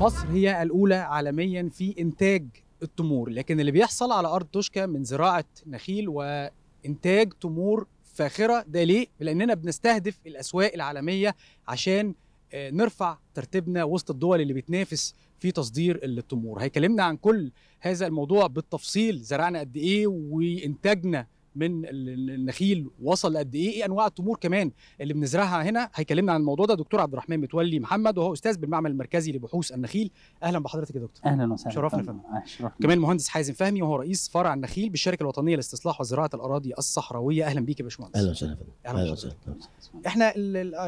مصر هي الأولى عالميا في إنتاج التمور لكن اللي بيحصل على أرض توشكا من زراعة نخيل وإنتاج تمور فاخرة ده ليه؟ لأننا بنستهدف الأسواق العالمية عشان آه، نرفع ترتيبنا وسط الدول اللي بتنافس في تصدير التمور هيكلمنا عن كل هذا الموضوع بالتفصيل زرعنا قد ايه وانتاجنا من النخيل وصل قد ايه ايه انواع التمور كمان اللي بنزرعها هنا هيكلمنا عن الموضوع ده دكتور عبد الرحمن متولي محمد وهو استاذ بالمعمل المركزي لبحوث النخيل اهلا بحضرتك يا دكتور اهلا وسهلا شرفنا فندم كمان مهندس حازم فهمي وهو رئيس فرع النخيل بالشركه الوطنيه لاستصلاح وزراعه الاراضي الصحراويه اهلا بيك يا باشمهندس اهلا وسهلا فندم اهلا وسهلا احنا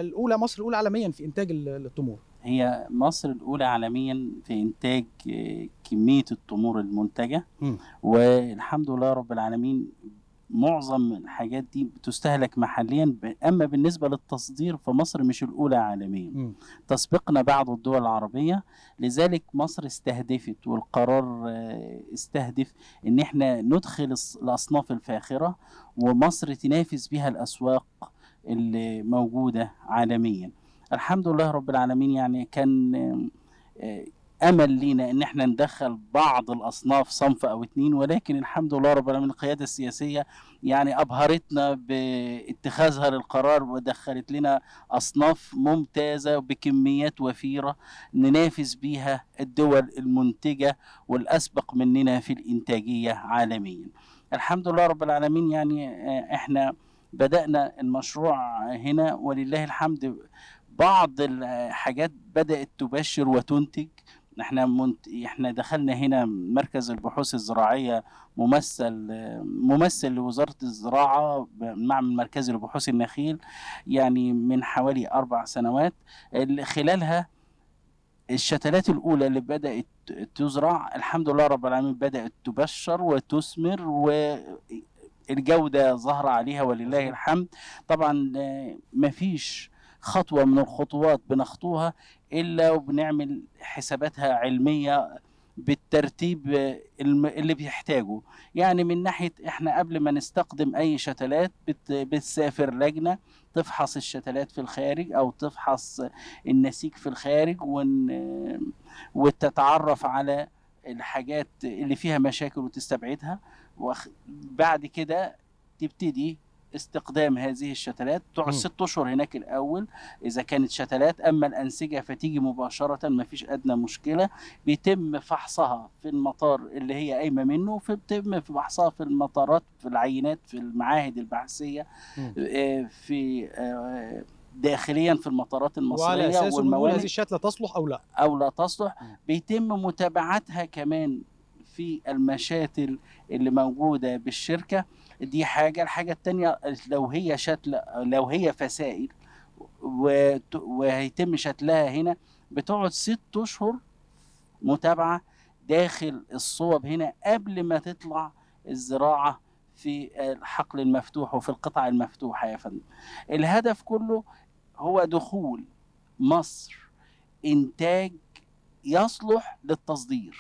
الاولى مصر الاولى عالميا في انتاج التمور هي مصر الأولى عالميا في إنتاج آه، كمية التمور المنتجة م. والحمد لله رب العالمين معظم الحاجات دي بتستهلك محليا اما بالنسبه للتصدير فمصر مش الاولى عالميا م. تسبقنا بعض الدول العربيه لذلك مصر استهدفت والقرار آه، استهدف ان احنا ندخل الاصناف الفاخره ومصر تنافس بها الاسواق اللي موجوده عالميا الحمد لله رب العالمين يعني كان آه، امل لينا ان احنا ندخل بعض الاصناف صنف او اتنين ولكن الحمد لله رب العالمين القياده السياسيه يعني ابهرتنا باتخاذها للقرار ودخلت لنا اصناف ممتازه بكميات وفيره ننافس بيها الدول المنتجه والاسبق مننا في الانتاجيه عالميا. الحمد لله رب العالمين يعني آه، احنا بدانا المشروع هنا ولله الحمد بعض الحاجات بدات تبشر وتنتج احنا منت... احنا دخلنا هنا مركز البحوث الزراعيه ممثل ممثل لوزاره الزراعه معمل مركز لبحوث النخيل يعني من حوالي اربع سنوات خلالها الشتلات الاولى اللي بدات تزرع الحمد لله رب العالمين بدات تبشر وتثمر و الجودة ظهر عليها ولله الحمد طبعا آه، مفيش خطوه من الخطوات بنخطوها الا وبنعمل حساباتها علميه بالترتيب اللي بيحتاجه يعني من ناحية احنا قبل ما نستخدم اي شتلات بتسافر لجنة تفحص الشتلات في الخارج او تفحص النسيج في الخارج ون... وتتعرف على الحاجات اللي فيها مشاكل وتستبعدها وبعد كده تبتدي استقدام هذه الشتلات تقعد ست اشهر هناك الاول اذا كانت شتلات اما الانسجه فتيجي مباشره ما فيش ادنى مشكله بيتم فحصها في المطار اللي هي قايمه منه فبيتم فحصها في المطارات في العينات في المعاهد البحثيه آه، في آه، داخليا في المطارات المصريه وعلى والموانئ هذه الشتله تصلح او لا او لا تصلح بيتم متابعتها كمان في المشاتل اللي موجوده بالشركه دي حاجه الحاجه الثانيه لو هي شتل لو هي فسائل وهيتم شتلها هنا بتقعد ست اشهر متابعه داخل الصوب هنا قبل ما تطلع الزراعه في الحقل المفتوح وفي القطع المفتوحه يا فندم. الهدف كله هو دخول مصر انتاج يصلح للتصدير.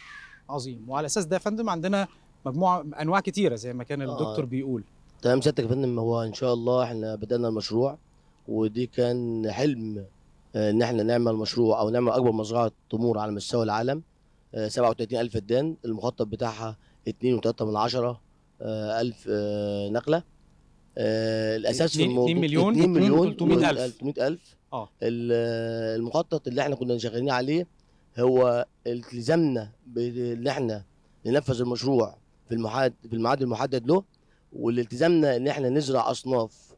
عظيم وعلى اساس ده يا فندم عندنا مجموعه انواع كتيره زي ما كان آه. الدكتور آه. بيقول تمام سيادتك يا فندم هو ان شاء الله احنا بدانا المشروع ودي كان حلم آه، ان احنا نعمل مشروع او نعمل اكبر مزرعه تمور على مستوى العالم 37000 آه، فدان المخطط بتاعها 2.3 من عشرة ألف نقله الاساس في الموضوع 2 مليون 2 مليون 300 300000 اه المخطط اللي احنا كنا شغالين عليه هو التزامنا ان احنا ننفذ المشروع في المحدد في الميعاد المحدد له والالتزامنا ان احنا نزرع اصناف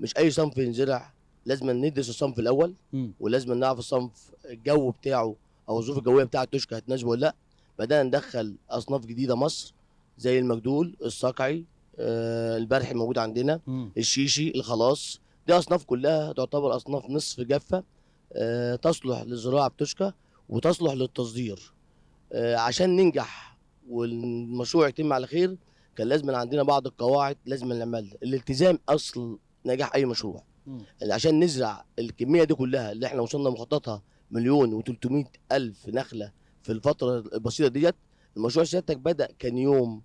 مش اي صنف ينزرع لازم ندرس الصنف الاول ولازم نعرف الصنف الجو بتاعه او الظروف الجويه بتاعه التشكه هتناسبه ولا لا بدانا ندخل اصناف جديده مصر زي المجدول الصقعي آه البرح موجود عندنا مم. الشيشي الخلاص دي اصناف كلها تعتبر اصناف نصف جافه آه تصلح للزراعه بتشكه وتصلح للتصدير آه عشان ننجح والمشروع يتم على خير كان لازم عندنا بعض القواعد لازم نعملها الالتزام اصل نجاح اي مشروع عشان نزرع الكميه دي كلها اللي احنا وصلنا مخططها مليون و300 الف نخله في الفتره البسيطه ديت المشروع سيادتك بدا كان يوم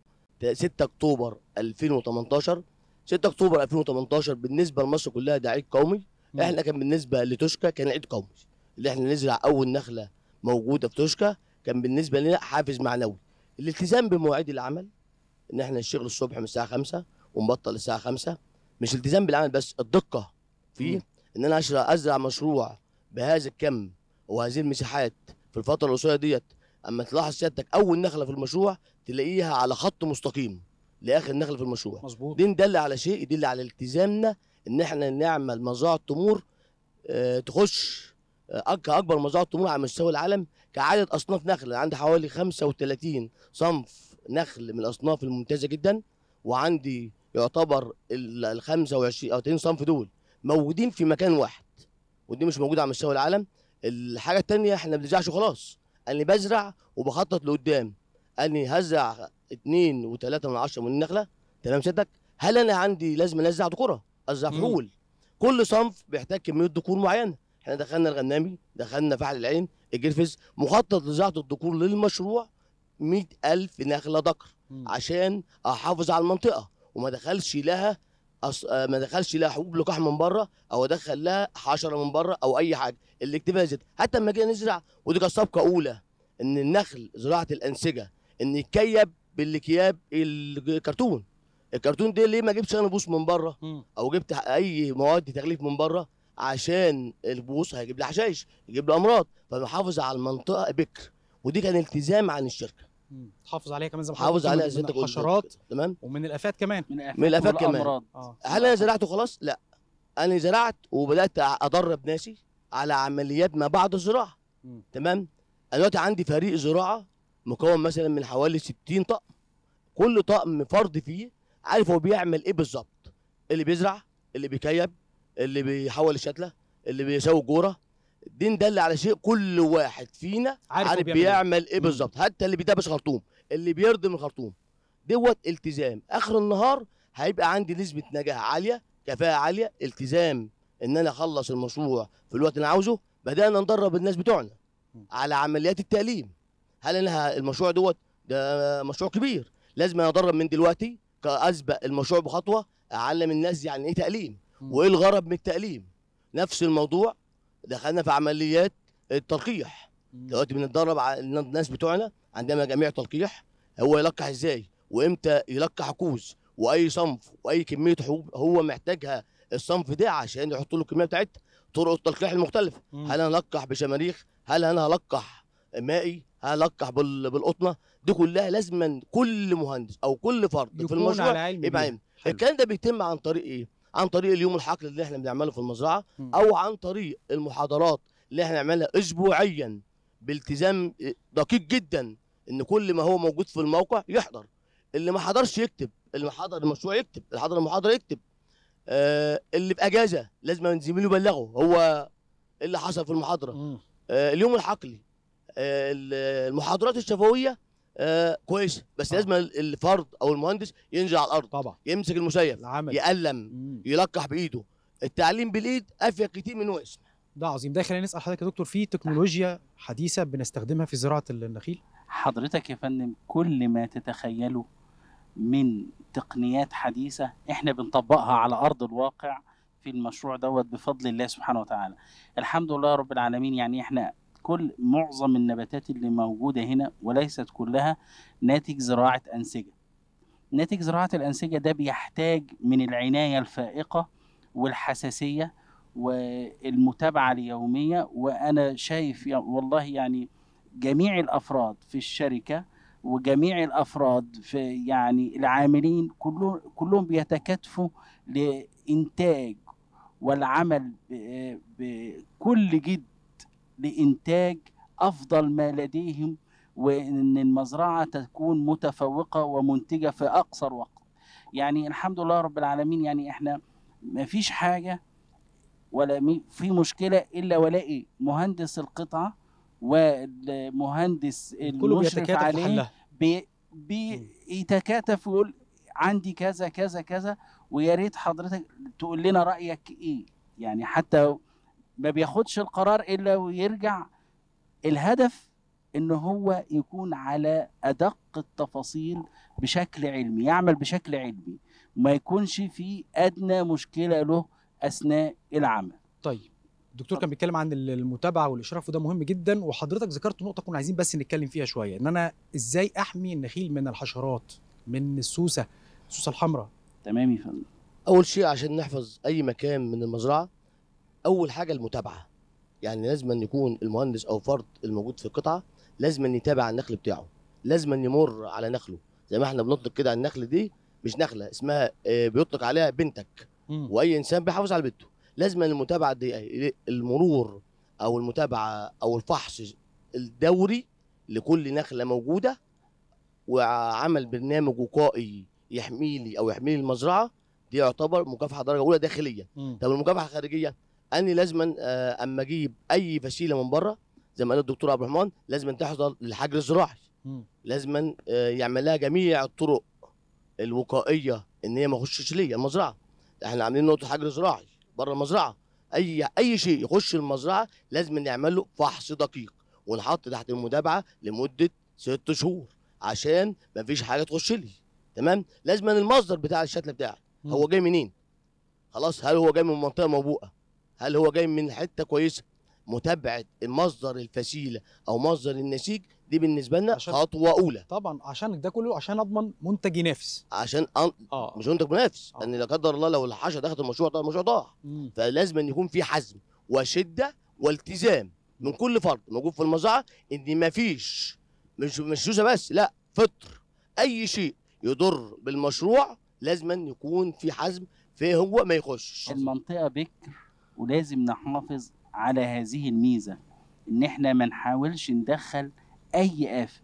6 اكتوبر 2018 6 اكتوبر 2018 بالنسبه لمصر كلها ده عيد قومي احنا كان بالنسبه لتوشكا كان عيد قومي اللي احنا نزرع اول نخله موجوده في توشكا كان بالنسبه لنا حافز معنوي الالتزام بمواعيد العمل ان احنا نشتغل الصبح من الساعه 5 ونبطل الساعه 5 مش التزام بالعمل بس الدقه فيه ان انا ازرع مشروع بهذا الكم وهذه المساحات في الفتره القصيره ديت اما تلاحظ سيادتك اول نخله في المشروع تلاقيها على خط مستقيم لاخر نخله في المشروع مظبوط دي ندل على شيء يدل على التزامنا ان احنا نعمل مزرعه تمور آه، تخش آه، اكبر مزرعه تمور على مستوى العالم كعدد اصناف نخل عندي حوالي 35 صنف نخل من الاصناف الممتازه جدا وعندي يعتبر ال 25 او 30 صنف دول موجودين في مكان واحد ودي مش موجوده على مستوى العالم الحاجه الثانيه احنا ما بنزرعش وخلاص اني بزرع وبخطط لقدام اني هزرع 2 و3 من 10 من النخله تمام سيادتك هل انا عندي لازم ازرع ذكوره ازرع فحول كل صنف بيحتاج كميه ذكور معينه احنا دخلنا الغنامي دخلنا فحل العين الجرفز مخطط لزراعه الذكور للمشروع 100000 نخله ذكر عشان احافظ على المنطقه وما دخلش لها أص... ما دخلش لها حبوب لقاح من بره او ادخل لها حشره من بره او اي حاجه اللي اكتفازت حتى لما جينا نزرع ودي كانت صفقه اولى ان النخل زراعه الانسجه ان يتكيب بالكياب الكرتون الكرتون ده ليه ما جبتش انا بوس من بره او جبت اي مواد تغليف من بره عشان البوص هيجيب لي حشائش يجيب له امراض فبحافظ على المنطقه بكر ودي كان التزام عن الشركه تحافظ عليها كمان زي ما حافظ عليها من الحشرات تمام ومن الافات كمان من الافات, من الأفات كمان آه. هل انا زرعت وخلاص لا انا زرعت وبدات ادرب ناسي على عمليات ما بعد الزراعه تمام انا دلوقتي عندي فريق زراعه مكون مثلا من حوالي 60 طقم كل طقم فرد فيه عارف هو بيعمل ايه بالظبط اللي بيزرع اللي بيكيب اللي بيحول الشتله اللي بيساوي الكوره الدين دل على شيء كل واحد فينا عارف, عارف بيعمل ايه, إيه بالظبط حتى اللي بيدبس خرطوم اللي بيردم الخرطوم دوت التزام اخر النهار هيبقى عندي نسبه نجاح عاليه كفاءه عاليه التزام ان انا اخلص المشروع في الوقت اللي انا عاوزه بدانا ندرب الناس بتوعنا على عمليات التاليم هل انا المشروع دوت ده مشروع كبير لازم انا ادرب من دلوقتي كاسبق المشروع بخطوه اعلم الناس يعني ايه تقليم وايه الغرض من التأليم نفس الموضوع دخلنا في عمليات التلقيح دلوقتي بنتدرب على الناس بتوعنا عندنا جميع تلقيح هو يلقح ازاي وامتى يلقح كوز؟ واي صنف واي كميه حبوب هو محتاجها الصنف ده عشان يحط له الكميه بتاعتها طرق التلقيح المختلفه هل انا هلقح بشماريخ هل انا هلقح مائي هلقح بالقطنه دي كلها لازما كل مهندس او كل فرد في المشروع يبقى الكلام ده بيتم عن طريق ايه عن طريق اليوم الحقل اللي احنا بنعمله في المزرعه او عن طريق المحاضرات اللي احنا بنعملها اسبوعيا بالتزام دقيق جدا ان كل ما هو موجود في الموقع يحضر اللي ما حضرش يكتب اللي حضر المشروع يكتب اللي حضر المحاضره يكتب آه اللي باجازه لازم زميله يبلغه هو اللي حصل في المحاضره آه اليوم الحقلي آه المحاضرات الشفويه آه كويسه بس طبعا. آه. لازم الفرد او المهندس ينزل على الارض طبعا يمسك المسيف العمل. يقلم مم. يلقح بايده التعليم بالايد افيد كتير من واسم ده عظيم ده خلينا نسال حضرتك يا دكتور في تكنولوجيا حديثه بنستخدمها في زراعه النخيل حضرتك يا فندم كل ما تتخيله من تقنيات حديثه احنا بنطبقها على ارض الواقع في المشروع دوت بفضل الله سبحانه وتعالى الحمد لله رب العالمين يعني احنا كل معظم النباتات اللي موجودة هنا وليست كلها ناتج زراعة أنسجة ناتج زراعة الأنسجة ده بيحتاج من العناية الفائقة والحساسية والمتابعة اليومية وأنا شايف والله يعني جميع الأفراد في الشركة وجميع الافراد في يعني العاملين كلهم كلهم بيتكاتفوا لانتاج والعمل بكل جد لإنتاج أفضل ما لديهم وإن المزرعة تكون متفوقة ومنتجة في أقصر وقت يعني الحمد لله رب العالمين يعني إحنا ما فيش حاجة ولا في مشكلة إلا ولاقي مهندس القطعة والمهندس المشرف عليه بيتكاتف ويقول عندي كذا كذا كذا ويا ريت حضرتك تقول لنا رايك ايه يعني حتى ما بياخدش القرار الا ويرجع الهدف ان هو يكون على ادق التفاصيل بشكل علمي يعمل بشكل علمي ما يكونش في ادنى مشكله له اثناء العمل طيب الدكتور كان بيتكلم عن المتابعه والاشراف وده مهم جدا وحضرتك ذكرت نقطه كنا عايزين بس نتكلم فيها شويه ان انا ازاي احمي النخيل من الحشرات من السوسه السوسه الحمراء تمام يا فندم اول شيء عشان نحفظ اي مكان من المزرعه اول حاجه المتابعه يعني لازم أن يكون المهندس او فرد الموجود في القطعه لازم أن يتابع النخل بتاعه لازم أن يمر على نخله زي ما احنا بنطلق كده على النخل دي مش نخله اسمها آه، بيطلق عليها بنتك واي انسان بيحافظ على بنته لازم المتابعه دي المرور او المتابعه او الفحص الدوري لكل نخله موجوده وعمل برنامج وقائي يحميلي او يحميلي المزرعه دي يعتبر مكافحه درجه اولى داخليه طب المكافحه الخارجيه اني لازما آه، اما اجيب اي فسيله من بره زي ما قال الدكتور عبد الرحمن لازما تحصل للحجر الزراعي لازما آه، يعمل لها جميع الطرق الوقائيه ان هي ما تخشش ليا المزرعه احنا عاملين نقطه حجر زراعي بره المزرعه اي اي شيء يخش المزرعه لازم نعمل له فحص دقيق ونحط تحت المتابعه لمده ست شهور عشان ما فيش حاجه تخش لي تمام لازم المصدر بتاع الشتله بتاعي هو جاي منين خلاص هل هو جاي من منطقه موبوءه هل هو جاي من حته كويسه متابعه المصدر الفسيله او مصدر النسيج دي بالنسبه لنا خطوه اولى طبعا عشان ده كله عشان اضمن منتج ينافس عشان أن... آه. مش منتج منافس آه. ان لا قدر الله لو الحشه دخلت المشروع ده المشروع ضاع فلازم أن يكون في حزم وشده والتزام من كل فرد موجود في المزرعه ان ما فيش مش مش بس لا فطر اي شيء يضر بالمشروع لازم يكون في حزم فيه هو ما يخش المنطقه بك ولازم نحافظ على هذه الميزة إن إحنا ما نحاولش ندخل أي آفة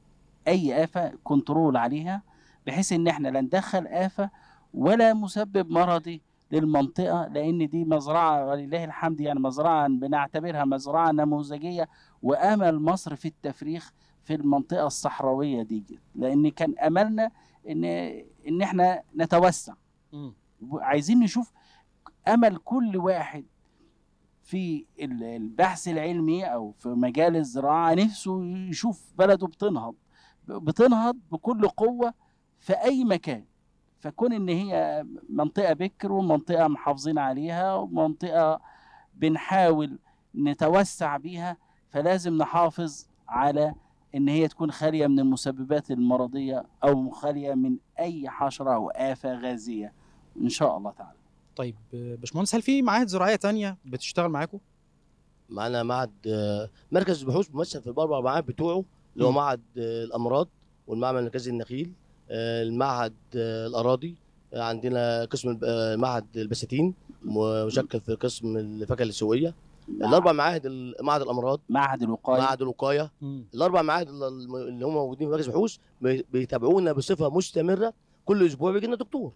أي آفة كنترول عليها بحيث إن إحنا لا ندخل آفة ولا مسبب مرضي للمنطقة لأن دي مزرعة ولله الحمد يعني مزرعة بنعتبرها مزرعة نموذجية وأمل مصر في التفريخ في المنطقة الصحراوية دي لأن كان أملنا إن إن إحنا نتوسع عايزين نشوف أمل كل واحد في البحث العلمي او في مجال الزراعه نفسه يشوف بلده بتنهض بتنهض بكل قوه في اي مكان فكون ان هي منطقه بكر ومنطقه محافظين عليها ومنطقه بنحاول نتوسع بيها فلازم نحافظ على ان هي تكون خاليه من المسببات المرضيه او خاليه من اي حشره او افه غازيه ان شاء الله تعالى طيب باشمهندس هل في معاهد زراعيه تانية بتشتغل معاكم؟ معانا معهد مركز البحوث ممثل في الاربع معاهد بتوعه اللي هو معهد الامراض والمعمل المركزي النخيل المعهد الاراضي عندنا قسم معهد البساتين مشكل في قسم الفاكهه السويه الاربع معاهد معهد الامراض معهد الوقايه معهد الوقايه الاربع معاهد اللي هم موجودين في مركز بحوث بيتابعونا بصفه مستمره كل اسبوع بيجي لنا دكتور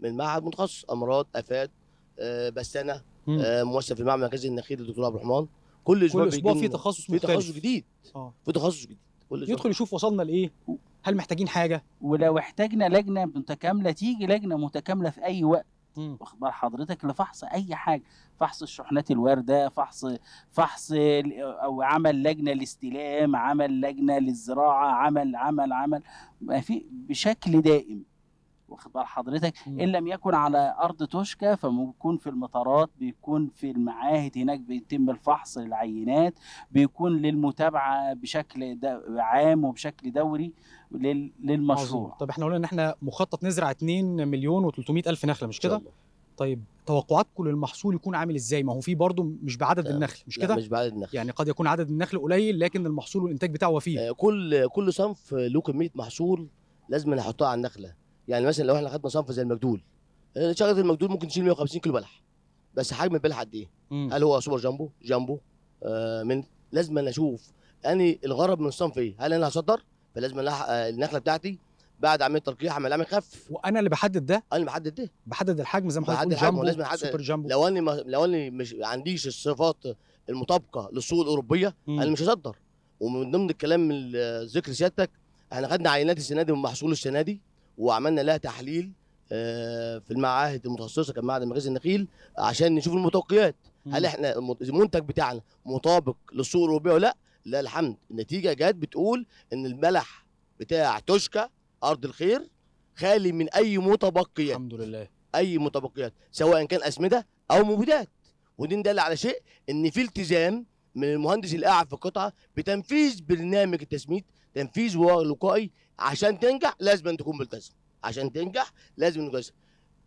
من معهد متخصص امراض افات آه، بستانه موسسه آه، في المعهد المركزي النخيل للدكتور عبد الرحمن كل اسبوع كل اسبوع في تخصص في تخصص جديد اه في تخصص جديد كل أسبوع. يدخل يشوف وصلنا لايه هل محتاجين حاجه ولو احتاجنا لجنه متكامله تيجي لجنه متكامله في اي وقت واخبار حضرتك لفحص اي حاجه فحص الشحنات الوارده فحص فحص او عمل لجنه لاستلام عمل لجنه للزراعه عمل عمل عمل في بشكل دائم واخد بال حضرتك ان لم يكن على ارض توشكا فبيكون في المطارات بيكون في المعاهد هناك بيتم الفحص للعينات بيكون للمتابعه بشكل عام وبشكل دوري للمشروع عزيز. طب احنا قلنا ان احنا مخطط نزرع 2 مليون و300 الف نخله مش كده طيب توقعاتكم للمحصول يكون عامل ازاي ما هو في برضه مش بعدد النخل مش كده مش بعدد النخل يعني قد يكون عدد النخل قليل لكن المحصول والانتاج بتاعه وفيه آه، كل كل صنف له كميه محصول لازم نحطها على النخله يعني مثلا لو احنا خدنا صنف زي المجدول شجره آه، المجدول ممكن تشيل 150 كيلو بلح بس حجم البلح قد ايه؟ هل هو سوبر جامبو؟ جامبو؟ آه من لازم انا اشوف اني الغرض من الصنف ايه؟ هل انا هصدر؟ فلازم آه، النخله بتاعتي بعد عمليه ترقيع عمل عمل خف وانا اللي بحدد ده انا اللي بحدد ده بحدد الحجم زي ما حضرتك بتقول جامبو لازم حد... سوبر جامبو لو اني ما لو اني مش عنديش الصفات المطابقه للسوق الاوروبيه مم. انا مش هصدر ومن ضمن الكلام اللي ذكر سيادتك احنا خدنا عينات السنه دي من محصول السنه دي وعملنا لها تحليل آه، في المعاهد المتخصصه كان معهد مجازي النخيل عشان نشوف المتوقيات هل احنا المنتج بتاعنا مطابق للسوق الاوروبيه ولا لا؟ لا الحمد النتيجه جت بتقول ان الملح بتاع توشكا ارض الخير خالي من اي متبقيات الحمد لله اي متبقيات سواء كان اسمده او مبيدات ودي دل على شيء ان في التزام من المهندس اللي قاعد في القطعه بتنفيذ برنامج التسميد تنفيذ وقائي عشان تنجح لازم أن تكون ملتزم عشان تنجح لازم ملتزم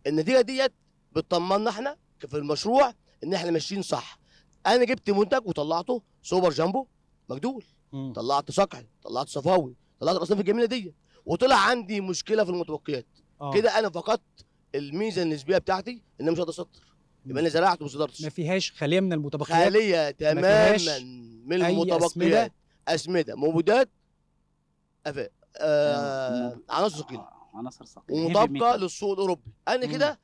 النتيجه ديت بتطمنا احنا في المشروع ان احنا ماشيين صح انا جبت منتج وطلعته سوبر جامبو مجدول مم. طلعت صقعي طلعت صفاوي طلعت الاصناف الجميله دي وطلع عندي مشكله في المتبقيات آه. كده انا فقدت الميزه النسبيه بتاعتي ان انا مش هقدر اسطر يبقى انا زرعت وما ما فيهاش خاليه من المتبقيات خاليه تماما من المتبقيات اسمده, أسمدة موجودات افاق آه عناصر ثقيله عناصر ثقيله ومطابقه للسوق الاوروبي انا كده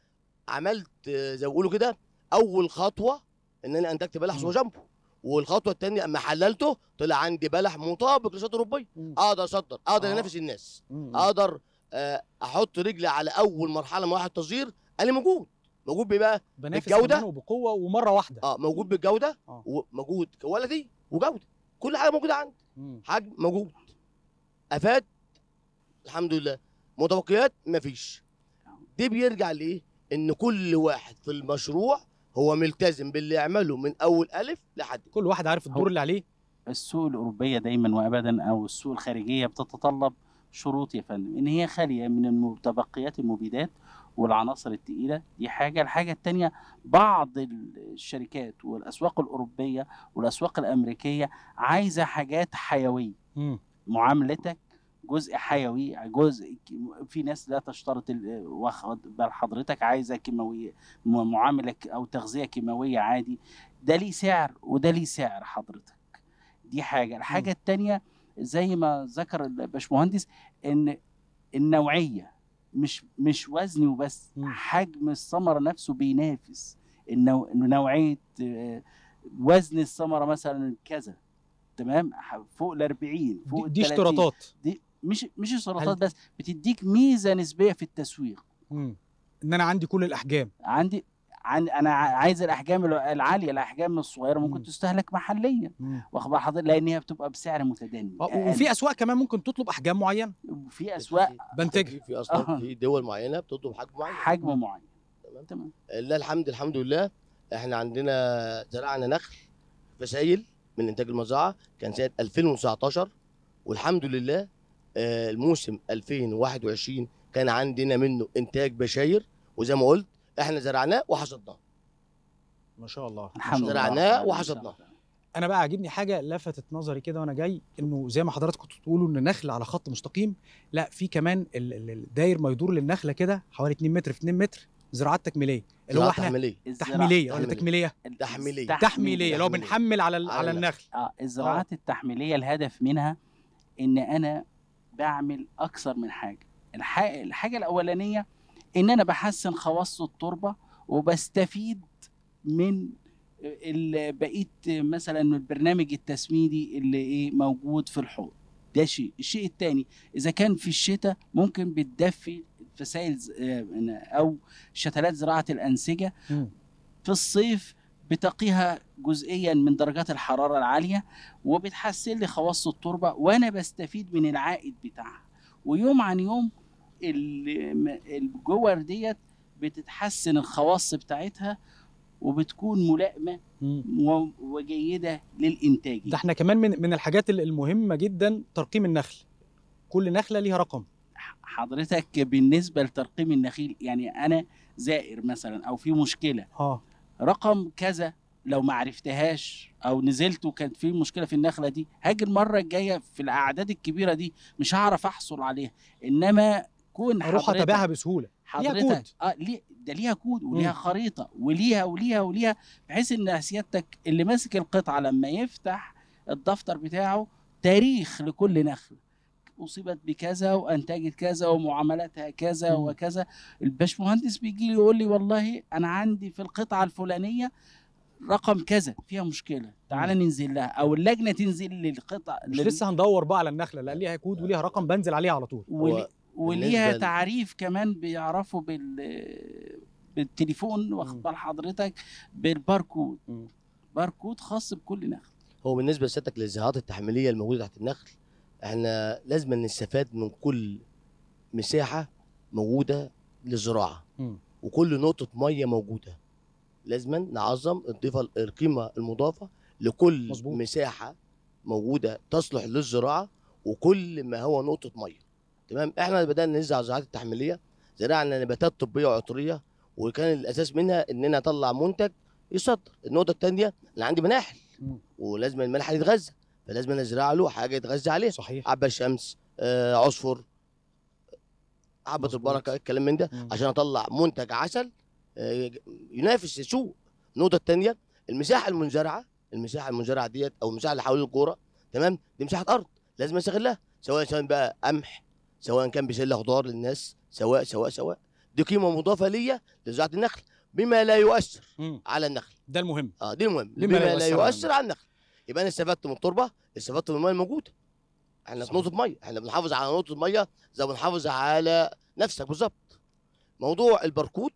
عملت زي ما بيقولوا كده اول خطوه ان انا انتجت بلح سوى جامبو والخطوه الثانيه اما حللته طلع عندي بلح مطابق للسوق الاوروبيه اقدر اصدر اقدر آه. انافس الناس اقدر آه، احط رجلي على اول مرحله مراحل التصدير انا موجود موجود بقى بالجوده وبقوه ومره واحده اه موجود بالجوده آه. وموجود كواليتي وجوده كل حاجه موجوده عندي حجم موجود افاد الحمد لله متبقيات مفيش دي بيرجع لايه ان كل واحد في المشروع هو ملتزم باللي يعمله من اول الف لحد كل واحد عارف الدور اللي عليه السوق الاوروبيه دايما وابدا او السوق الخارجيه بتتطلب شروط يا فندم ان هي خاليه من المتبقيات المبيدات والعناصر التقيلة دي حاجة الحاجة التانية بعض الشركات والأسواق الأوروبية والأسواق الأمريكية عايزة حاجات حيوية م. معاملتك جزء حيوي جزء في ناس لا تشترط واخد بل حضرتك عايزه كيماويه معامله او تغذيه كيماويه عادي ده ليه سعر وده ليه سعر حضرتك دي حاجه الحاجه الثانيه زي ما ذكر الباشمهندس ان النوعيه مش مش وزني وبس حجم الثمره نفسه بينافس النوع نوعيه آه، وزن الثمره مثلا كذا تمام فوق ال 40 فوق دي اشتراطات دي مش مش السلطات بس بتديك ميزه نسبيه في التسويق مم. ان انا عندي كل الاحجام عندي عن انا عايز الاحجام العاليه الاحجام الصغيره ممكن مم. تستهلك محليا واخد حضرتك لان هي بتبقى بسعر متدني وفي اسواق كمان ممكن تطلب احجام معينه وفي اسواق بنتجها في اصلا في دول معينه بتطلب حجم معين حجم معين تمام تمام لله الحمد الحمد لله احنا عندنا زرعنا نخل فسايل من انتاج المزرعه كان سنه 2019 والحمد لله آه، الموسم 2021 كان عندنا منه انتاج بشاير وزي ما قلت احنا زرعناه وحصدناه ما شاء الله الحمد لله زرعناه وحصدناه انا بقى عاجبني حاجه لفتت نظري كده وانا جاي انه زي ما حضراتكم كنتوا بتقولوا ان النخل على خط مستقيم لا في كمان الداير ما يدور للنخله كده حوالي 2 متر في 2 متر زراعات تكميليه اللي هو احنا تحميليه تحميليه ولا تكميليه تحميليه تحميليه اللي هو بنحمل على على النخل اه الزراعات آه. التحميليه الهدف منها ان انا بعمل اكثر من حاجه الحاجه الاولانيه ان انا بحسن خواص التربه وبستفيد من بقيه مثلا البرنامج التسميدي اللي ايه موجود في الحوض ده شيء الشيء الثاني اذا كان في الشتاء ممكن بتدفي فسائل آه، او شتلات زراعه الانسجه في الصيف بتقيها جزئيا من درجات الحراره العاليه وبتحسن لي خواص التربه وانا بستفيد من العائد بتاعها ويوم عن يوم الجوار ديت بتتحسن الخواص بتاعتها وبتكون ملائمه وجيده للانتاج ده احنا كمان من من الحاجات المهمه جدا ترقيم النخل كل نخله ليها رقم حضرتك بالنسبه لترقيم النخيل يعني انا زائر مثلا او في مشكله اه رقم كذا لو ما عرفتهاش او نزلت وكانت في مشكله في النخله دي هاجي المره الجايه في الاعداد الكبيره دي مش هعرف احصل عليها انما كون اروح اتابعها بسهوله حضرتك ليها كود. اه ليه ده ليها كود وليها خريطه وليها وليها وليها بحيث ان سيادتك اللي ماسك القطعه لما يفتح الدفتر بتاعه تاريخ لكل نخله اصيبت بكذا وانتجت كذا ومعاملتها كذا وكذا الباشمهندس بيجي لي يقول لي والله انا عندي في القطعه الفلانيه رقم كذا فيها مشكله تعال ننزل لها او اللجنه تنزل للقطع مش لل... لسه هندور بقى على النخله لا ليها كود وليها رقم بنزل عليها على طول ولي... وليها تعريف كمان بيعرفوا بال بالتليفون واخد بال حضرتك بالباركود باركود خاص بكل نخل هو بالنسبه لسيادتك للزهايات التحميليه الموجوده تحت النخل احنا لازم نستفاد من كل مساحه موجوده للزراعه م. وكل نقطه ميه موجوده لازم نعظم نضيف القيمه المضافه لكل مظبوط. مساحه موجوده تصلح للزراعه وكل ما هو نقطه ميه تمام احنا بدانا نزرع زراعات التحميليه زرعنا نباتات طبيه وعطريه وكان الاساس منها ان انا اطلع منتج يصدر النقطه الثانيه انا عندي مناحل ولازم الملح يتغذى فلازم نزرع له حاجه يتغذى عليها صحيح عبه شمس آه عصفر عبه البركه الكلام من ده مم. عشان اطلع منتج عسل آه ينافس السوق النقطه الثانيه المساحه المنزرعه المساحه المنزرعه ديت او المساحه اللي حوالين الكوره تمام دي مساحه ارض لازم استغلها سواء سواء بقى قمح سواء كان بسله خضار للناس سواء سواء سواء دي قيمه مضافه ليا لزراعه النخل بما لا يؤثر مم. على النخل ده المهم اه دي المهم بما, بما لا يؤثر, لا يؤثر على النخل يبقى انا استفدت من التربه استفدت من الميه الموجوده احنا في نقطه ميه احنا بنحافظ على نقطه ميه زي ما بنحافظ على نفسك بالظبط موضوع الباركود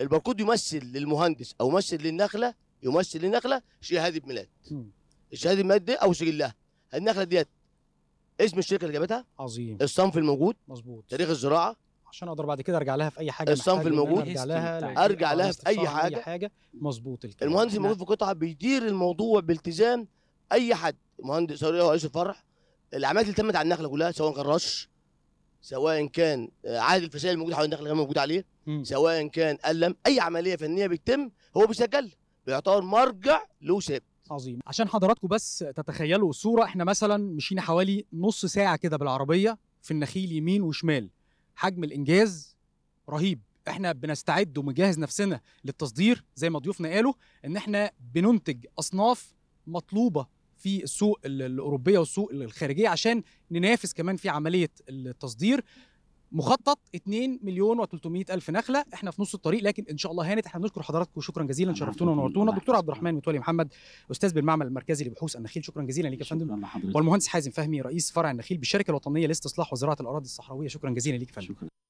الباركود يمثل للمهندس او يمثل للنخله يمثل للنخله شهاده ميلاد الشهاده الميلاد دي او سجلها النخله ديت اسم الشركه اللي جابتها عظيم الصنف الموجود مظبوط تاريخ الزراعه عشان اقدر بعد كده ارجع لها في اي حاجه الصنف الموجود ارجع لها ارجع لها في اي حاجه اي حاجه مظبوط الكلام المهندس الموجود في قطعه بيدير الموضوع بالتزام اي حد مهندس هو يوسف فرح الاعمال اللي تمت على النخله كلها سواء كان رش سواء كان عادل الفسائل الموجود حول النخله كان موجود عليه م. سواء كان قلم اي عمليه فنيه بتتم هو بيسجلها بيعتبر مرجع له ثابت عظيم عشان حضراتكم بس تتخيلوا الصوره احنا مثلا مشينا حوالي نص ساعه كده بالعربيه في النخيل يمين وشمال حجم الانجاز رهيب احنا بنستعد ومجهز نفسنا للتصدير زي ما ضيوفنا قالوا ان احنا بننتج اصناف مطلوبه في السوق الاوروبيه والسوق الخارجيه عشان ننافس كمان في عمليه التصدير مخطط 2 مليون و300 الف نخله احنا في نص الطريق لكن ان شاء الله هانت احنا بنشكر حضراتكم شكرا جزيلا شرفتونا ونورتونا دكتور عبد الرحمن متولي محمد استاذ بالمعمل المركزي لبحوث النخيل شكرا جزيلا ليك يا فندم والمهندس حازم فهمي رئيس فرع النخيل بالشركه الوطنيه لاستصلاح وزراعه الاراضي الصحراويه شكرا جزيلا ليك يا فندم